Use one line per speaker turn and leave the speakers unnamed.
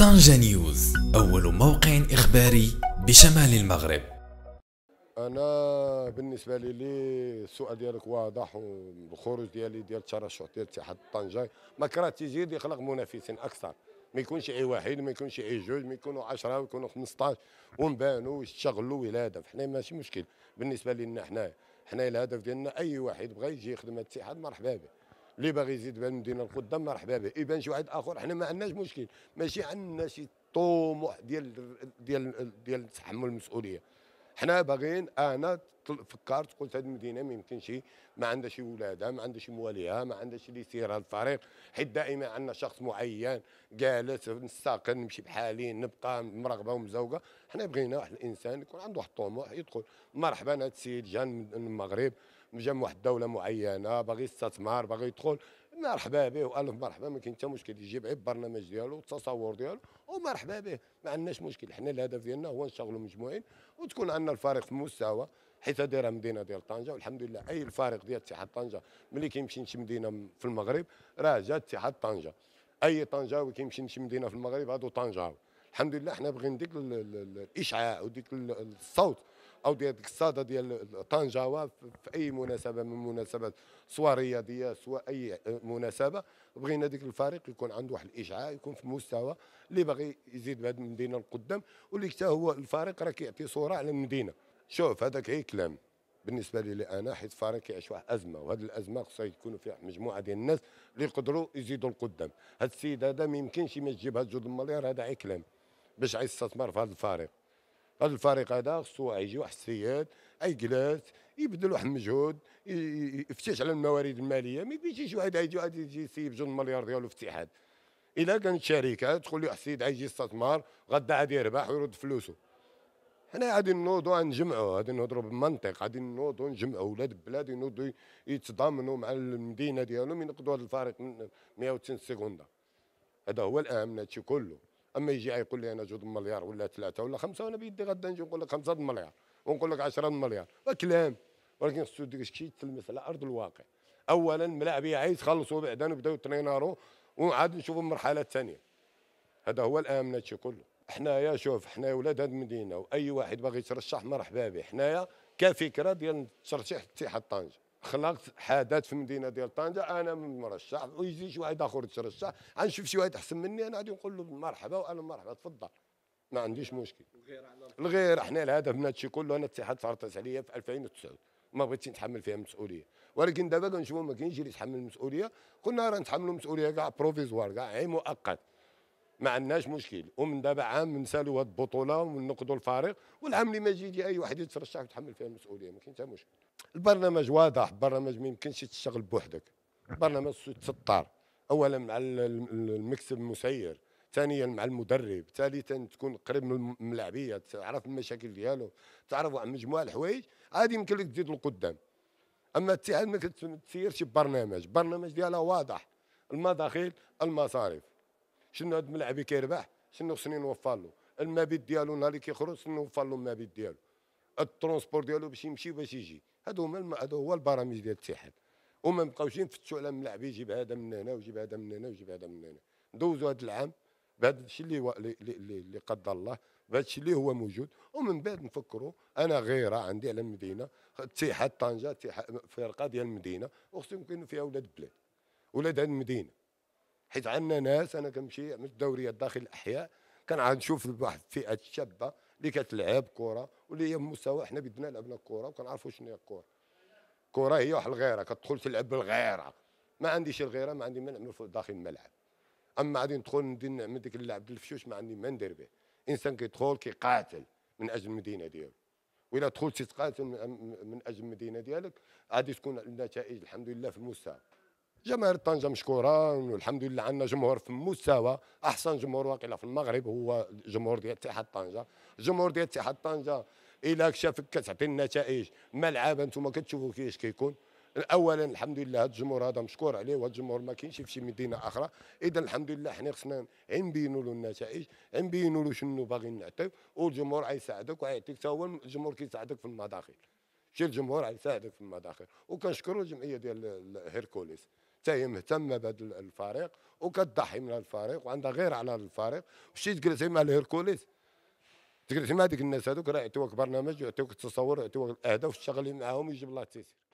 طنجة نيوز أول موقع إخباري بشمال المغرب أنا بالنسبة لي, السؤال ديالك واضح والخروج ديالي ديال الترشح ديال اتحاد طنجة ما كرهتش يزيد يخلق منافسين أكثر ما يكونش اي واحد ما يكونش اي جوج ما يكونوا 10 ويكونوا 15 ونبانوا ويشتغلوا الى هدف حنا ماشي مشكل بالنسبه لنا حنا حنا الهدف ديالنا اي واحد بغى يجي يخدم الاتحاد مرحبا به اللي باغي يزيد المدينه القدام مرحبا به يبان شي واحد اخر احنا ما عندناش مشكل ماشي عندنا شي طموح ديال ديال ديال تحمل المسؤوليه حنا باغيين انا فكرت قلت هذه المدينه ما يمكنش ما عندها شي ولادها ما عندها شي مواليها ما عندها شي اللي هذا الفريق حيت دائما عندنا شخص معين جالس نستقل نمشي بحالي نبقى مرغبه ومزوقه حنا بغينا واحد الانسان يكون عنده واحد الطموح يدخل مرحبا هذا السيد جا من المغرب من واحد دوله معينه باغي يستثمر باغي يدخل مرحبا به والف مرحبا ما كاين حتى مشكل يجيب غير البرنامج ديالو والتصور ديالو ومرحبا به ما عندناش مشكل حنا الهدف ديالنا هو نشتغلوا مجموعين وتكون عندنا الفريق في مستوى حيت هذه راه مدينه ديال طنجه والحمد لله اي الفريق ديال اتحاد طنجه ملي كيمشي لشي مدينه في المغرب راه جا اتحاد طنجه اي طنجاوي كيمشي لشي مدينه في المغرب هادو طنجاوي الحمد لله حنا بغينا ديك الاشعاع وديك الصوت او ديال الصادة ديال طنجه في اي مناسبه من مناسبات سواء رياضيه سواء اي مناسبه بغينا ديك الفريق يكون عنده واحد الاشعاع يكون في مستوى اللي باغي يزيد بهذه المدينه القدام واللي حتى هو الفريق راه كيعطي صوره على المدينه شوف هذاك غير كلام بالنسبه لي انا حيت الفريق كيعيش واحد ازمه وهذه الازمه خصها يكونوا فيها مجموعه ديال الناس اللي يقدروا يزيدوا القدام هذا السيد هذا ما يمكنش ما تجيب هذا جوج المليار هذا غير كلام باش يستثمر في هذا الفريق هذا الفريق هذا خصو يجي واحد السيد اي جلاس يبذل واحد المجهود يفتش على الموارد الماليه ما يجيش واحد يجي واحد يجي يسيب جوج مليار ديالو في الاتحاد الا كانت شركه تقول لي واحد السيد عايجي يستثمر غدا عاد يربح ويرد فلوسه حنا غادي نوضوا نجمعوا غادي نهضروا بالمنطق غادي نوضوا نجمعوا ولاد البلاد ينوضوا يتضامنوا مع المدينه ديالهم ينقدوا هذا الفريق من 190 سكوندا هذا هو الاهم من هادشي كله اما يجي يقول لي انا جوج مليار ولا ثلاثه ولا خمسه وانا بيدي غدا نجي نقول لك خمسه مليار ونقول لك 10 مليار كلام ولكن خصو ديك الشيء يتلمس على ارض الواقع اولا ملاعبيه عايز تخلصوا بعدا نبداو ترينارو وعاد نشوفوا المرحله الثانيه هذا هو الامن هادشي كله حنايا شوف حنايا ولاد هاد المدينه واي واحد باغي يترشح مرحبا به حنايا كفكره ديال ترشيح اتحاد طنجه خلقت حادث في مدينه ديال طنجه انا مرشح ويجي شي واحد اخر يترشح غنشوف شي واحد احسن مني انا غادي نقول له مرحبا وانا مرحبا تفضل ما عنديش مشكل الغير احنا الهدف من هادشي كله انا الاتحاد فرطت عليا في 2009 ما بغيتش نتحمل فيها المسؤوليه ولكن دابا كنشوفوا ما كاينش اللي يتحمل المسؤوليه قلنا راه نتحملوا المسؤوليه كاع بروفيزوار كاع غير مؤقت ما عندناش مشكل ومن دابا عام نسالوا هذه البطوله ونقدوا الفريق والعام اللي ما يجي يجي اي واحد يترشح ويتحمل فيها المسؤوليه ما كاين حتى مشكل البرنامج واضح البرنامج ما يمكنش تشتغل بوحدك البرنامج سطار اولا مع المكسب المسير ثانيا مع المدرب ثالثا تكون قريب من الملاعبيه تعرف المشاكل ديالو تعرف واحد مجموعه الحوايج عادي يمكن لك تزيد لقدام اما الاتحاد ما كتسيرش ببرنامج البرنامج ديالها واضح المداخيل المصاريف شنو هاد الملعب كيربح شنو خصني نوفر له المبيت ديالو نهار اللي كيخرج شنو نوفر له المبيت ديالو الترونسبور ديالو باش يمشي باش يجي هادو هما هادو هو البرامج ديال الاتحاد وما نبقاوش نفتشوا على الملعب يجيب هذا من هنا ويجيب هذا من هنا ويجيب هذا من هنا ندوزوا هذا العام بهذا الشيء اللي اللي اللي قدر الله بهذا الشيء اللي هو موجود ومن بعد نفكروا انا غيره عندي على المدينه اتحاد طنجه اتحاد فرقه ديال المدينه وخصهم يكونوا فيها ولاد البلاد ولاد هذه المدينه حيث عندنا ناس انا كنمشي من الدوريات داخل الاحياء كان عاد نشوف واحد فئه شابه اللي كتلعب كره واللي هي مستوى حنا بدنا لعبنا كره وكنعرفوا شنو هي الكره كره هي واحد الغيره كتدخل تلعب بالغيره ما عنديش الغيره ما عندي ما نعمل داخل الملعب اما غادي ندخل ندير نعمل ديك اللعب بالفشوش ما عندي ما ندير به انسان كيدخل كيقاتل من اجل المدينه ديالو وإلا دخلت تقاتل من اجل المدينه ديالك غادي تكون النتائج الحمد لله في المستوى جماهير طنجه مشكوره والحمد لله عندنا جمهور في مستوى احسن جمهور واقيلا في المغرب هو جمهور ديال اتحاد طنجه الجمهور ديال اتحاد طنجه الى شافك كتعطي النتائج ملعب انتم كتشوفوا كيفاش كيكون اولا الحمد لله هذا الجمهور هذا مشكور عليه وهذا الجمهور ما كاينش في شي مدينه اخرى اذا الحمد لله حنا خصنا نبينوا له النتائج نبينوا له شنو باغيين نعطيو والجمهور غيساعدك ويعطيك حتى هو الجمهور كيساعدك في المداخل شي الجمهور غيساعدك في المداخل وكنشكروا الجمعيه ديال هيركوليس هي مهتمه بهذا الفريق وكتضحي من الفريق وعندها غير على الفريق مشيت جلست مع الهيركوليس جلست مع هذوك الناس هذوك راه يعطيوك برنامج يعطيوك التصور يعطيوك الاهداف تشتغلي معاهم يجيب الله التيسير